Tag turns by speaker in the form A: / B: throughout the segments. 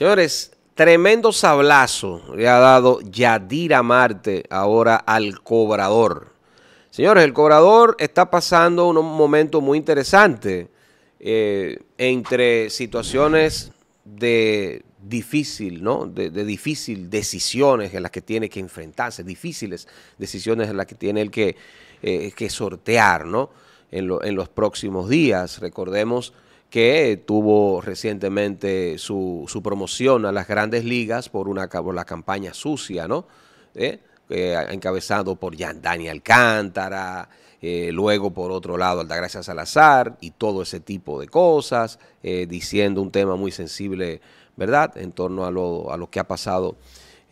A: Señores, tremendo sablazo le ha dado Yadira Marte ahora al cobrador. Señores, el cobrador está pasando un momento muy interesante eh, entre situaciones de difícil, ¿no? De, difícil decisiones en las que tiene que enfrentarse, difíciles decisiones en las que tiene el que, eh, que sortear, ¿no? En, en los próximos días. Recordemos que tuvo recientemente su, su, promoción a las grandes ligas por, una, la campaña sucia, ¿no? ¿Eh? Eh, encabezado por Yandani Alcántara, eh, luego por otro lado Altagracia Salazar y todo ese tipo de cosas, diciendo un tema muy sensible, ¿verdad?, en torno a lo, a lo que ha pasado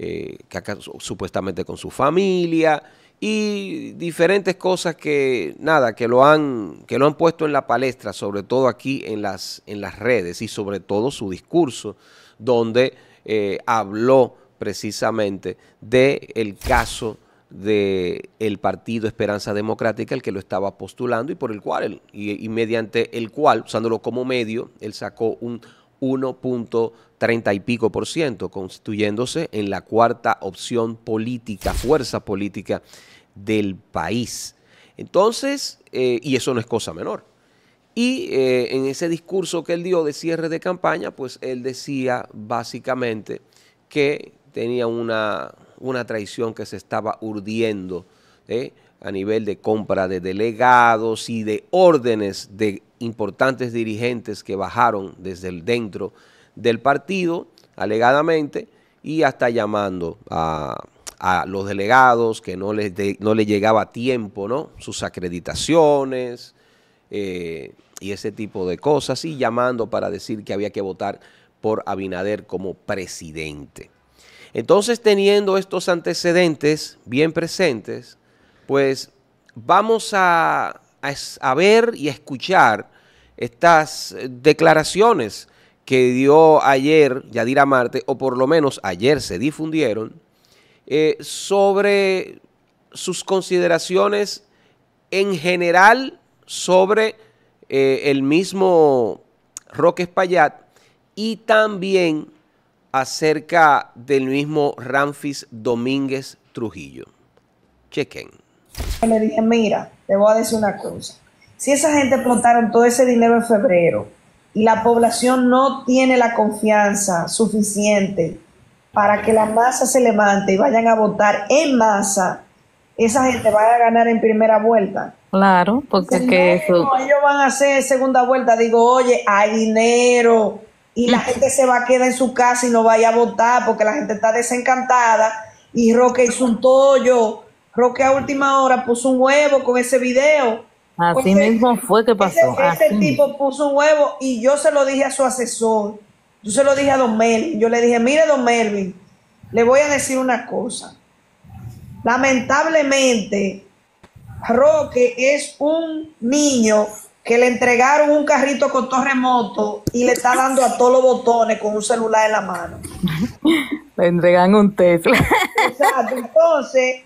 A: eh, que supuestamente con su familia y diferentes cosas que nada que lo han que lo han puesto en la palestra sobre todo aquí en las en las redes y sobre todo su discurso donde eh, habló precisamente del el caso de el partido Esperanza Democrática, el que lo estaba postulando y por el cual, y mediante el cual, usándolo como medio, él sacó un 1.30 y pico por ciento, constituyéndose en la cuarta opción política, fuerza política del país. Entonces, eh, y eso no es cosa menor. Y eh, en ese discurso que él dio de cierre de campaña, pues él decía básicamente que tenía una, traición que se estaba urdiendo eh, a nivel de compra de delegados y de órdenes de importantes dirigentes que bajaron desde el dentro del partido, alegadamente, y hasta llamando a, los delegados que no les, no llegaba tiempo, ¿no? Sus acreditaciones eh, y ese tipo de cosas, y llamando para decir que había que votar por Abinader como presidente. Entonces, teniendo estos antecedentes bien presentes, pues vamos a a, ver y a escuchar estas declaraciones que dio ayer Yadira Marte, o por lo menos ayer se difundieron, eh, sobre sus consideraciones en general sobre eh, el mismo Roque Espaillat y también acerca del mismo Ramfis Domínguez Trujillo. Chequen
B: le dije, mira, te voy a decir una cosa. Si esa gente explotaron todo ese dinero en febrero y la población no tiene la confianza suficiente para que la masa se levante y vayan a votar en masa, esa gente va a ganar en primera vuelta. Claro, porque si ellos van a hacer segunda vuelta, digo, oye, hay dinero y la gente se va a quedar en su casa y no vaya a votar porque la gente está desencantada y Roque es un tollo Roque a última hora puso un huevo con ese video. Así mismo fue que pasó. Ese, tipo puso un huevo y yo se lo dije a su asesor. Yo se lo dije a don Melvin. Yo le dije, mire, don Melvin, le voy a decir una cosa. Lamentablemente, Roque es un niño que le entregaron un carrito con remoto y le está dando a todos los botones con un celular en la mano.
C: le entregan un Tesla.
B: Exacto. Entonces,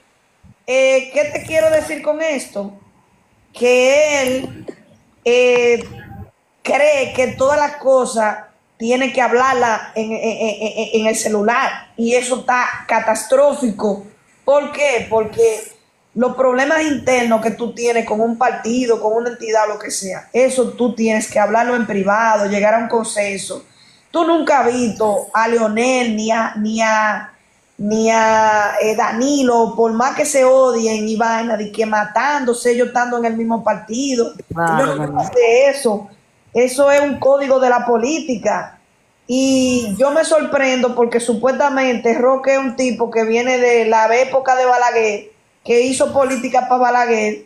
B: eh, ¿qué te quiero decir con esto? Que él eh, cree que todas las cosas tiene que hablarla en, el celular y eso está catastrófico. ¿Por qué? Porque los problemas internos que tú tienes con un partido, con una entidad, lo que sea, eso tú tienes que hablarlo en privado, llegar a un consenso. Tú nunca has visto a Leonel ni a ni a eh, Danilo, por más que se odien y vaina, de que matándose, ellos estando en el mismo partido. yo no eso. Eso es un código de la política. Y yo me sorprendo porque supuestamente Roque es un tipo que viene de la época de Balaguer, que hizo política para Balaguer,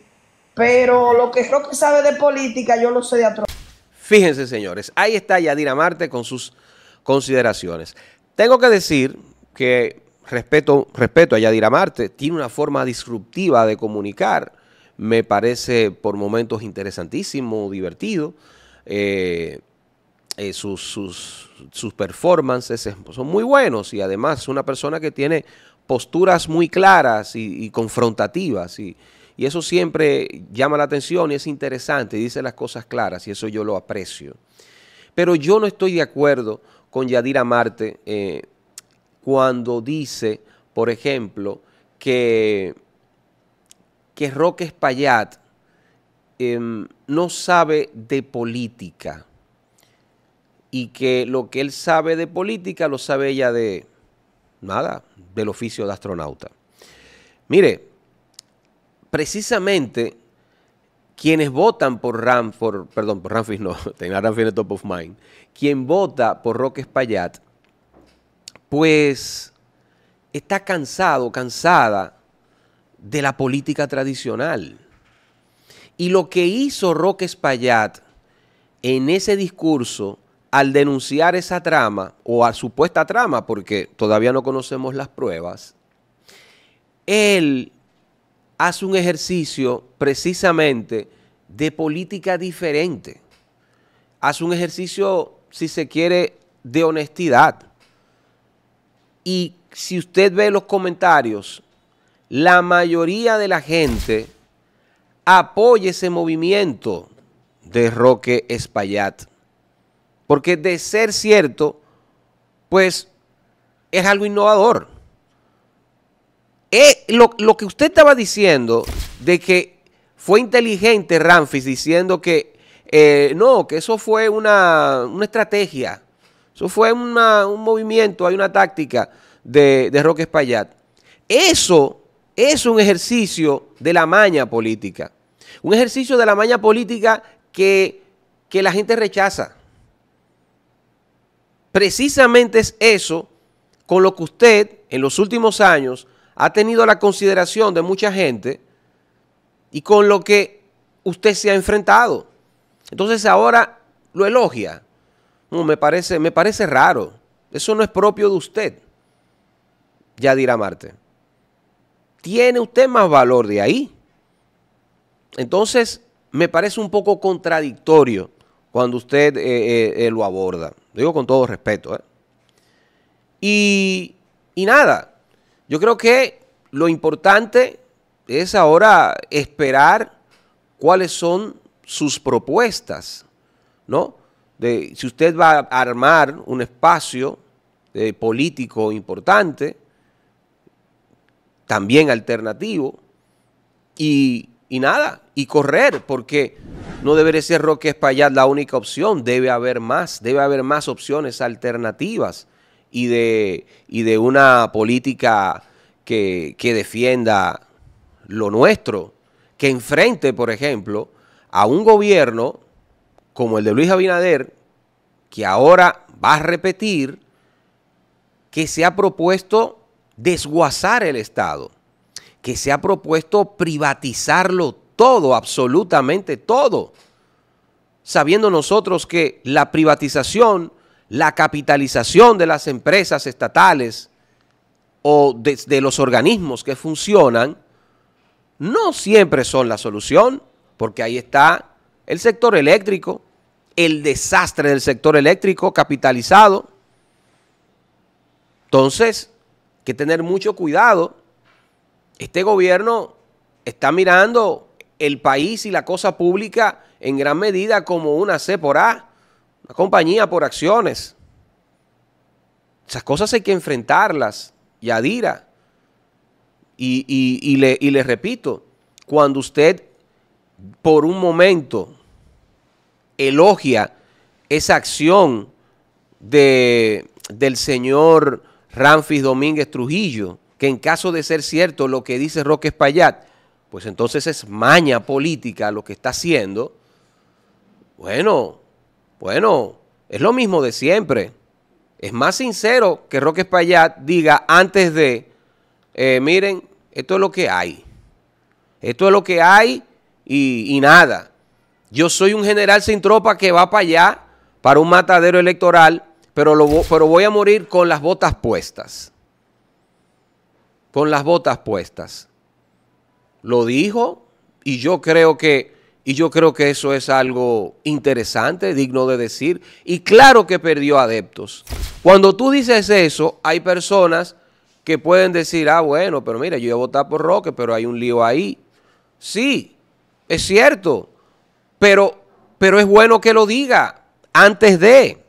B: pero lo que Roque sabe de política yo lo sé de atrás.
A: Fíjense, señores, ahí está Yadira Marte con sus consideraciones. Tengo que decir que respeto, respeto a Yadira Marte, tiene una forma disruptiva de comunicar, me parece por momentos interesantísimo, divertido. Eh, eh, sus, performances son muy buenos y además es una persona que tiene posturas muy claras y, confrontativas y, eso siempre llama la atención y es interesante dice las cosas claras y eso yo lo aprecio. Pero yo no estoy de acuerdo con Yadira Marte eh, cuando dice, por ejemplo, que, que Roque Espaillat em, no sabe de política y que lo que él sabe de política lo sabe ella de nada, del oficio de astronauta. Mire, precisamente quienes votan por Ramford, perdón, por Ramfis no, tenía Ramfis en el top of mind, quien vota por Roque Espaillat pues está cansado, cansada de la política tradicional. Y lo que hizo Roque Espaillat en ese discurso al denunciar esa trama o a supuesta trama, porque todavía no conocemos las pruebas, él hace un ejercicio precisamente de política diferente. Hace un ejercicio, si se quiere, de honestidad. Y si usted ve los comentarios, la mayoría de la gente apoya ese movimiento de Roque Espaillat. Porque de ser cierto, pues es algo innovador. Eh, lo, que usted estaba diciendo de que fue inteligente Ramfis diciendo que eh, no, que eso fue una estrategia eso fue un movimiento, hay una táctica de, Roque Espaillat. Eso es un ejercicio de la maña política. Un ejercicio de la maña política que, que la gente rechaza. Precisamente es eso con lo que usted en los últimos años ha tenido la consideración de mucha gente y con lo que usted se ha enfrentado. Entonces ahora lo elogia. No, me parece, me parece raro. Eso no es propio de usted. Ya dirá Marte. ¿Tiene usted más valor de ahí? Entonces, me parece un poco contradictorio cuando usted eh, eh, eh, lo aborda. lo aborda. Digo con todo respeto. Y, y nada, yo creo que lo importante es ahora esperar cuáles son sus propuestas, ¿no? si usted va a armar un espacio político importante, también alternativo, y, nada, y correr, porque no debería ser Roque Espaillat la única opción, debe haber más, debe haber más opciones alternativas y de, de una política que, que defienda lo nuestro, que enfrente, por ejemplo, a un gobierno como el de Luis Abinader, que ahora va a repetir que se ha propuesto desguazar el Estado, que se ha propuesto privatizarlo todo, absolutamente todo, sabiendo nosotros que la privatización, la capitalización de las empresas estatales o de, de los organismos que funcionan, no siempre son la solución, porque ahí está el sector eléctrico, el desastre del sector eléctrico capitalizado. Entonces, hay que tener mucho cuidado. Este gobierno está mirando el país y la cosa pública en gran medida como una C por A, una compañía por acciones. Esas cosas hay que enfrentarlas, Yadira. Y, y, le, y le repito, cuando usted por un momento elogia esa acción de, del señor Ramfis Domínguez Trujillo, que en caso de ser cierto lo que dice Roque Espaillat, pues entonces es maña política lo que está haciendo. Bueno, bueno, es lo mismo de siempre. Es más sincero que Roque Espaillat diga antes de, eh, miren, esto es lo que hay. Esto es lo que hay y nada. Yo soy un general sin tropa que va para allá, para un matadero electoral, pero, pero voy a morir con las botas puestas. Con las botas puestas. Lo dijo y yo creo que y yo creo que eso es algo interesante, digno de decir. Y claro que perdió adeptos. Cuando tú dices eso, hay personas que pueden decir, ah, bueno, pero mira, yo voy a votar por Roque, pero hay un lío ahí. Sí, es cierto. Pero, pero es bueno que lo diga antes de.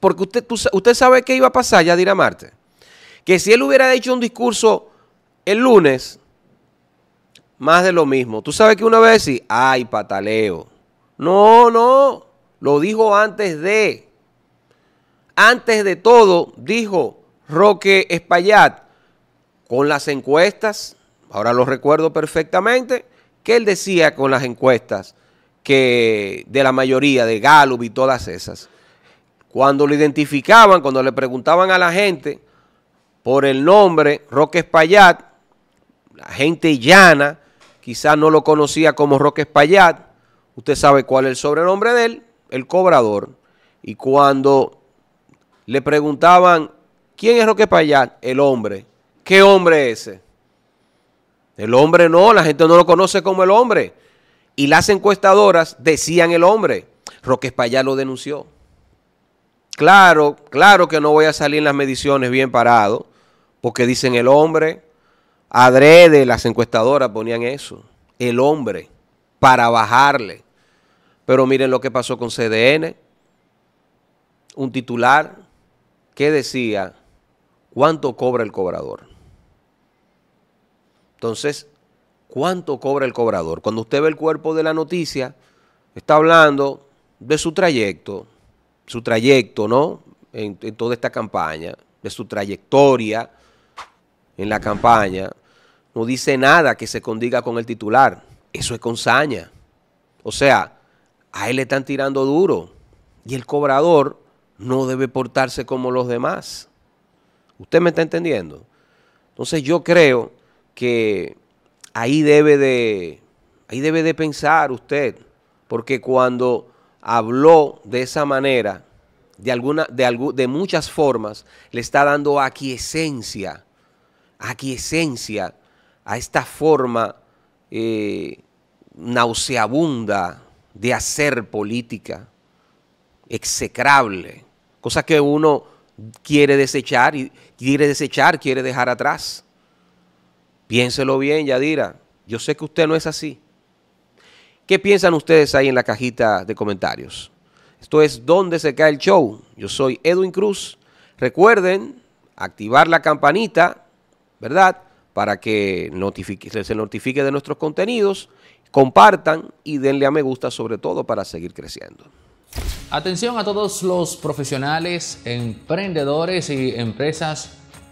A: Porque usted, usted sabe qué iba a pasar, ya dirá Marte. Que si él hubiera hecho un discurso el lunes, más de lo mismo. Tú sabes que una vez sí, ay, pataleo. No, no, lo dijo antes de. Antes de todo, dijo Roque Espaillat con las encuestas, ahora lo recuerdo perfectamente, que él decía con las encuestas, que de la mayoría, de Gallup y todas esas, cuando lo identificaban, cuando le preguntaban a la gente por el nombre Roque Espaillat, la gente llana quizás no lo conocía como Roque Espaillat, usted sabe cuál es el sobrenombre de él, el cobrador, y cuando le preguntaban, ¿quién es Roque Espaillat? El hombre, ¿qué hombre es ese? El hombre no, la gente no lo conoce como el hombre y las encuestadoras decían el hombre. Roque ya lo denunció. Claro, claro que no voy a salir en las mediciones bien parado, porque dicen el hombre, adrede, las encuestadoras ponían eso, el hombre, para bajarle. Pero miren lo que pasó con CDN, un titular que decía, ¿cuánto cobra el cobrador? Entonces, cuánto cobra el cobrador. Cuando usted ve el cuerpo de la noticia, está hablando de su trayecto, su trayecto, ¿no? En, toda esta campaña, de su trayectoria en la campaña. No dice nada que se condiga con el titular. Eso es con saña. O sea, a él le están tirando duro. Y el cobrador no debe portarse como los demás. ¿Usted me está entendiendo? Entonces yo creo que ahí debe de, ahí debe de pensar usted, porque cuando habló de esa manera, de, alguna, de, de muchas formas, le está dando aquiescencia, aquiescencia a esta forma eh, nauseabunda de hacer política, execrable, cosa que uno quiere desechar y quiere desechar, quiere dejar atrás. Piénselo bien, Yadira. Yo sé que usted no es así. ¿Qué piensan ustedes ahí en la cajita de comentarios? Esto es Donde se cae el show. Yo soy Edwin Cruz. Recuerden activar la campanita, ¿verdad? Para que se notifique de nuestros contenidos. Compartan y denle a me gusta sobre todo para seguir creciendo.
C: Atención a todos los profesionales, emprendedores y empresas